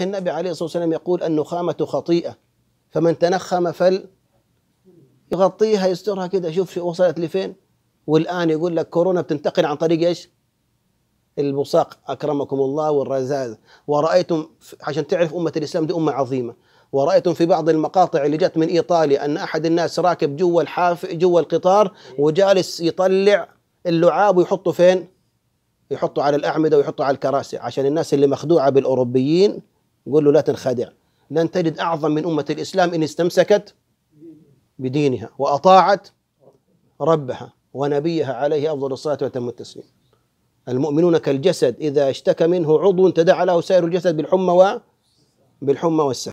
النبي عليه الصلاة والسلام يقول النخامة خطيئة فمن تنخم فل يغطيها يسترها كده شوف وصلت لفين والآن يقول لك كورونا بتنتقل عن طريق إيش البصاق أكرمكم الله والرزاز ورأيتم عشان تعرف أمة الإسلام دي أمة عظيمة ورأيتم في بعض المقاطع اللي جت من إيطاليا أن أحد الناس راكب جوا الحاف جوا القطار وجالس يطلع اللعاب ويحطه فين يحطه على الأعمدة ويحطه على الكراسي عشان الناس اللي مخدوعة بالأوروبيين يقول له لا تنخدع لن تجد أعظم من أمة الإسلام إن استمسكت بدينها وأطاعت ربها ونبيها عليه أفضل الصلاة وأتم التسليم المؤمنون كالجسد إذا اشتكى منه عضو تدعى له سائر الجسد بالحمى و بالحمى والسهر